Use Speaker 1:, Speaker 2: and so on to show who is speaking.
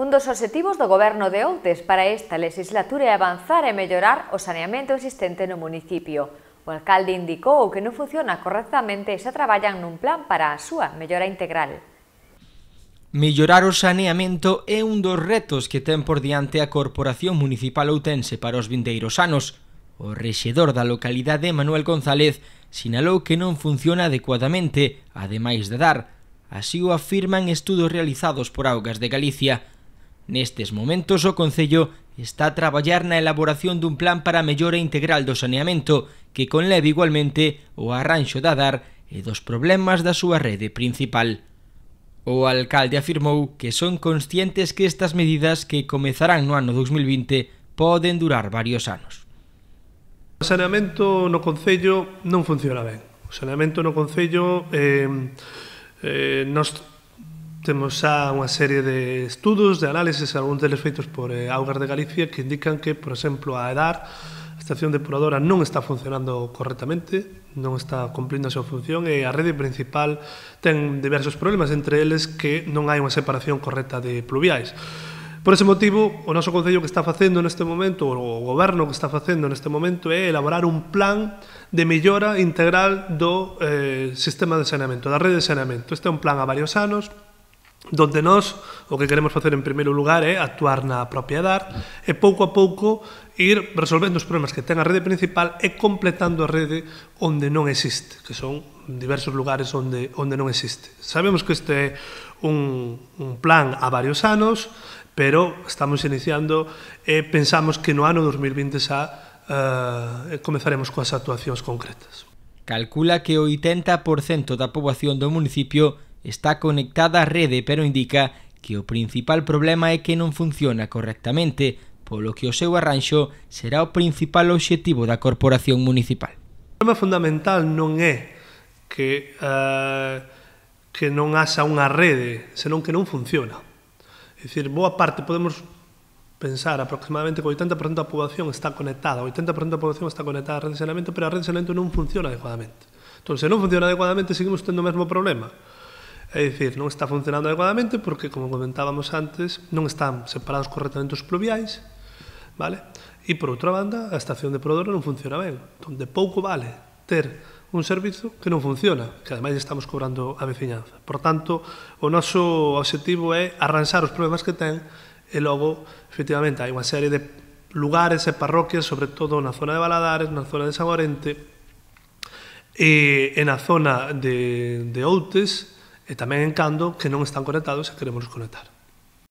Speaker 1: Un dos obxectivos do Goberno de Outes para esta legislatura é avanzar e mellorar o saneamento existente no municipio. O alcalde indicou que non funciona correctamente e xa traballan nun plan para a súa mellora integral. Mellorar o saneamento é un dos retos que ten por diante a Corporación Municipal Outense para os vindeiros anos. O rexedor da localidade, Manuel González, sinalou que non funciona adecuadamente, ademais de dar. Así o afirman estudos realizados por Augas de Galicia. Nestes momentos o Concello está a traballar na elaboración dun plan para a mellora integral do saneamento que conleve igualmente o arranxo da DAR e dos problemas da súa rede principal. O alcalde afirmou que son conscientes que estas medidas que comezarán no ano 2020 poden durar varios anos.
Speaker 2: O saneamento no Concello non funciona ben. O saneamento no Concello eh, eh, nos Temos xa unha serie de estudos, de análises, algúns deles feitos por eh, Augas de Galicia, que indican que, por exemplo, a EDAR, a estación depuradora, non está funcionando correctamente, non está cumplindo a súa función e a rede principal ten diversos problemas, entre eles que non hai unha separación correcta de pluviais. Por ese motivo, o noso Concello que está facendo neste momento, o goberno que está facendo neste momento, é elaborar un plan de mellora integral do eh, sistema de saneamento, da rede de saneamento. Este é un plan a varios anos, donde nós o que queremos facer en primeiro lugar é actuar na propia dar e pouco a pouco ir resolvendo os problemas que ten a rede principal e completando a rede onde non existe, que son diversos lugares onde, onde non existe. Sabemos que este é un, un plan a varios anos, pero estamos iniciando e pensamos que no ano 2020 xa eh, comezaremos coas actuacións concretas. Calcula que o 80%
Speaker 1: da poboación do municipio está conectada á rede pero indica que o principal problema é que non funciona correctamente, polo que o seu arranxo será o principal obxectivo da Corporación Municipal.
Speaker 2: O problema fundamental non é que, uh, que non haxa unha rede, senón que non funciona. É dicir, boa parte podemos pensar aproximadamente que o 80% da poboación está conectada, o 80% da poboación está conectada á rede de saneamento, pero a rede de saneamento non funciona adecuadamente. Entón, se non funciona adecuadamente, seguimos tendo o mesmo problema. É dicir, non está funcionando adecuadamente porque, como comentábamos antes, non están separados correctamente os pluviais, vale? E por outra banda, a estación de Prodoro non funciona ben. Entón, de pouco vale ter un servizo que non funciona, que ademais estamos cobrando a veciñanza. Por tanto, o noso obxectivo é arranxar os problemas que ten e logo, efectivamente, hai unha serie de lugares e parroquias, sobre todo na zona de Baladares, na zona de San Orente, e, e na zona de, de Outes, e tamén en cando que non están conectados e queremos conectar.